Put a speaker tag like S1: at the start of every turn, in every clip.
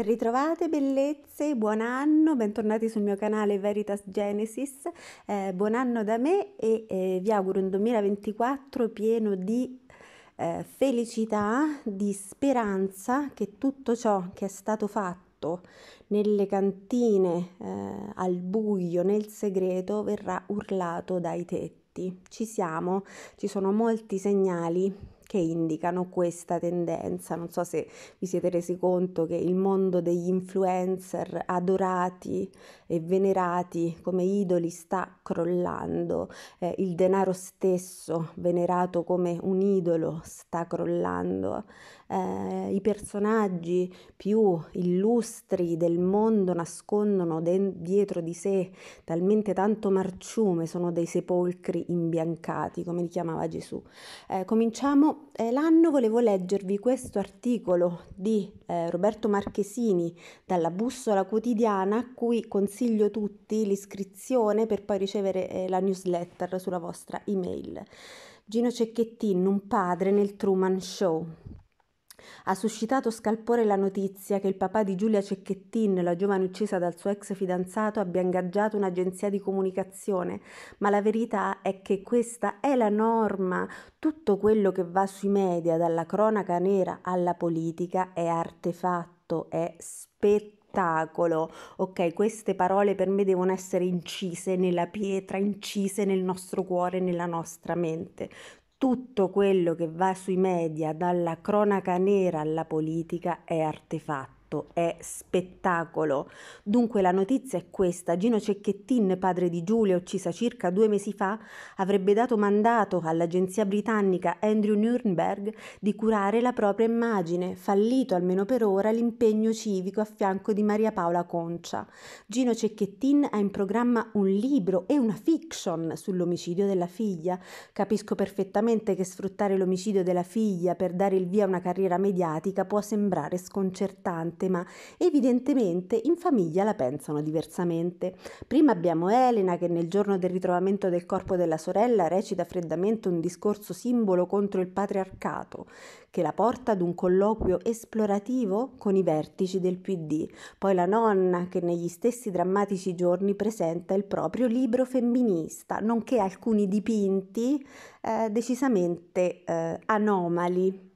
S1: ritrovate bellezze, buon anno, bentornati sul mio canale Veritas Genesis, eh, buon anno da me e eh, vi auguro un 2024 pieno di eh, felicità, di speranza che tutto ciò che è stato fatto nelle cantine, eh, al buio, nel segreto, verrà urlato dai tetti. Ci siamo, ci sono molti segnali che indicano questa tendenza. Non so se vi siete resi conto che il mondo degli influencer adorati e venerati come idoli sta crollando, eh, il denaro stesso venerato come un idolo sta crollando, eh, i personaggi più illustri del mondo nascondono de- dietro di sé talmente tanto marciume, sono dei sepolcri imbiancati, come li chiamava Gesù. Eh, cominciamo eh, l'anno volevo leggervi questo articolo di eh, Roberto Marchesini dalla Bussola Quotidiana a cui consiglio tutti l'iscrizione per poi ricevere eh, la newsletter sulla vostra email. Gino Cecchettin, un padre nel Truman Show, ha suscitato scalpore la notizia che il papà di Giulia Cecchettin, la giovane uccisa dal suo ex fidanzato, abbia ingaggiato un'agenzia di comunicazione, ma la verità è che questa è la norma. Tutto quello che va sui media, dalla cronaca nera alla politica, è artefatto, è spettacolo. Ok, queste parole per me devono essere incise nella pietra, incise nel nostro cuore, nella nostra mente tutto quello che va sui media, dalla cronaca nera alla politica, è artefatto fatto è spettacolo. Dunque la notizia è questa, Gino Cecchettin, padre di Giulia uccisa circa due mesi fa, avrebbe dato mandato all'agenzia britannica Andrew Nürnberg di curare la propria immagine, fallito almeno per ora l'impegno civico a fianco di Maria Paola Concia. Gino Cecchettin ha in programma un libro e una fiction sull'omicidio della figlia. Capisco perfettamente che sfruttare l'omicidio della figlia per dare il via a una carriera mediatica può sembrare sconcertante parte, ma evidentemente in famiglia la pensano diversamente. Prima abbiamo Elena che nel giorno del ritrovamento del corpo della sorella recita freddamente un discorso simbolo contro il patriarcato, che la porta ad un colloquio esplorativo con i vertici del PD. Poi la nonna che negli stessi drammatici giorni presenta il proprio libro femminista, nonché alcuni dipinti eh, decisamente eh, anomali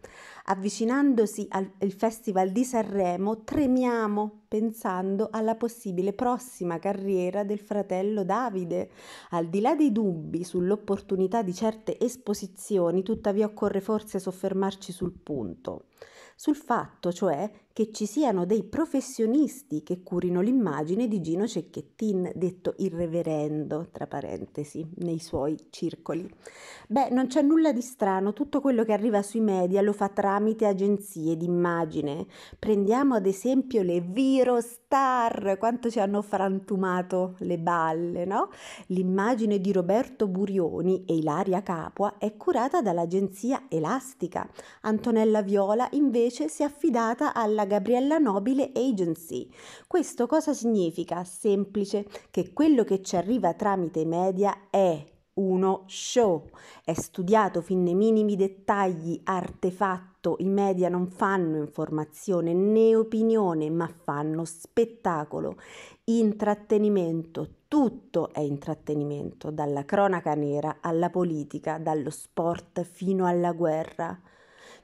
S1: avvicinandosi al Festival di Sanremo, tremiamo pensando alla possibile prossima carriera del fratello Davide. Al di là dei dubbi sull'opportunità di certe esposizioni, tuttavia occorre forse soffermarci sul punto sul fatto cioè che ci siano dei professionisti che curino l'immagine di Gino Cecchettin, detto il reverendo, tra parentesi, nei suoi circoli. Beh, non c'è nulla di strano, tutto quello che arriva sui media lo fa tramite agenzie d'immagine. Prendiamo ad esempio le Vir star, quanto ci hanno frantumato le balle, no? L'immagine di Roberto Burioni e Ilaria Capua è curata dall'agenzia Elastica. Antonella Viola invece si è affidata alla Gabriella Nobile Agency. Questo cosa significa? Semplice, che quello che ci arriva tramite i media è uno show. È studiato fin nei minimi dettagli, artefatto, i media non fanno informazione né opinione, ma fanno spettacolo, intrattenimento. Tutto è intrattenimento, dalla cronaca nera alla politica, dallo sport fino alla guerra.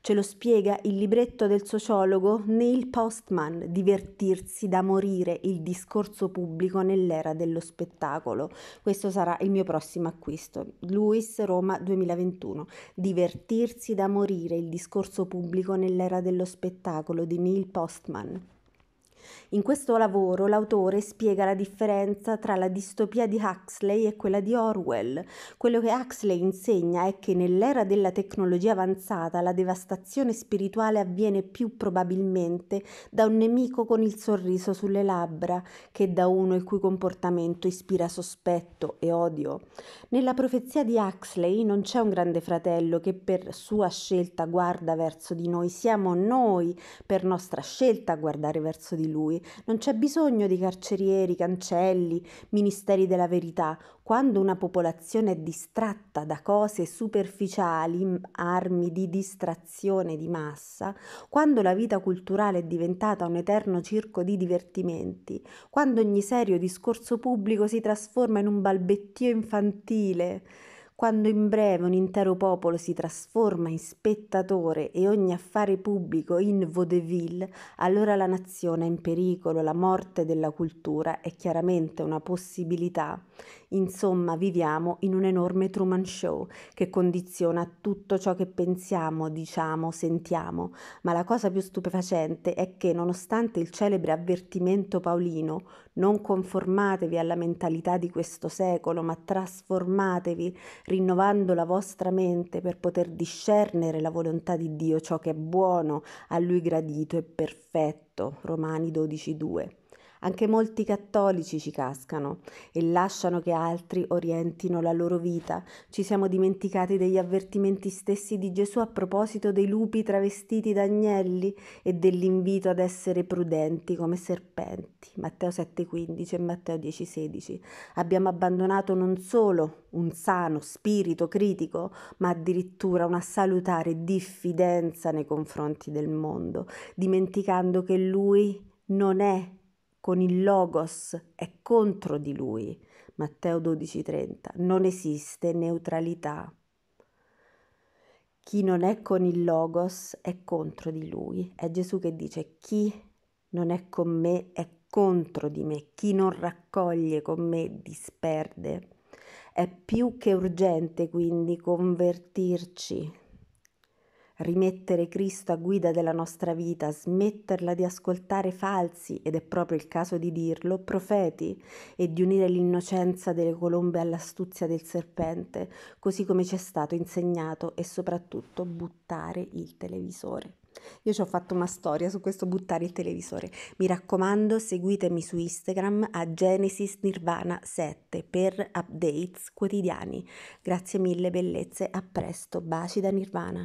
S1: Ce lo spiega il libretto del sociologo Neil Postman, Divertirsi da morire, il discorso pubblico nell'era dello spettacolo. Questo sarà il mio prossimo acquisto. Luis Roma 2021. Divertirsi da morire, il discorso pubblico nell'era dello spettacolo di Neil Postman. In questo lavoro l'autore spiega la differenza tra la distopia di Huxley e quella di Orwell. Quello che Huxley insegna è che nell'era della tecnologia avanzata la devastazione spirituale avviene più probabilmente da un nemico con il sorriso sulle labbra che da uno il cui comportamento ispira sospetto e odio. Nella profezia di Huxley non c'è un grande fratello che per sua scelta guarda verso di noi, siamo noi per nostra scelta a guardare verso di lui lui. Non c'è bisogno di carcerieri, cancelli, ministeri della verità. Quando una popolazione è distratta da cose superficiali, armi di distrazione di massa, quando la vita culturale è diventata un eterno circo di divertimenti, quando ogni serio discorso pubblico si trasforma in un balbettio infantile, quando in breve un intero popolo si trasforma in spettatore e ogni affare pubblico in vaudeville, allora la nazione è in pericolo, la morte della cultura è chiaramente una possibilità. Insomma, viviamo in un enorme Truman Show che condiziona tutto ciò che pensiamo, diciamo, sentiamo, ma la cosa più stupefacente è che nonostante il celebre avvertimento paolino non conformatevi alla mentalità di questo secolo, ma trasformatevi rinnovando la vostra mente per poter discernere la volontà di Dio, ciò che è buono, a Lui gradito e perfetto. Romani 12.2. Anche molti cattolici ci cascano e lasciano che altri orientino la loro vita. Ci siamo dimenticati degli avvertimenti stessi di Gesù a proposito dei lupi travestiti da agnelli e dell'invito ad essere prudenti come serpenti. Matteo 7:15 e Matteo 10:16. Abbiamo abbandonato non solo un sano spirito critico, ma addirittura una salutare diffidenza nei confronti del mondo, dimenticando che lui non è con il logos è contro di lui. Matteo 12:30. Non esiste neutralità. Chi non è con il logos è contro di lui. È Gesù che dice chi non è con me è contro di me, chi non raccoglie con me disperde. È più che urgente quindi convertirci rimettere Cristo a guida della nostra vita, smetterla di ascoltare falsi, ed è proprio il caso di dirlo, profeti, e di unire l'innocenza delle colombe all'astuzia del serpente, così come ci è stato insegnato, e soprattutto buttare il televisore. Io ci ho fatto una storia su questo buttare il televisore. Mi raccomando, seguitemi su Instagram a Genesis Nirvana 7 per updates quotidiani. Grazie mille bellezze, a presto, baci da Nirvana.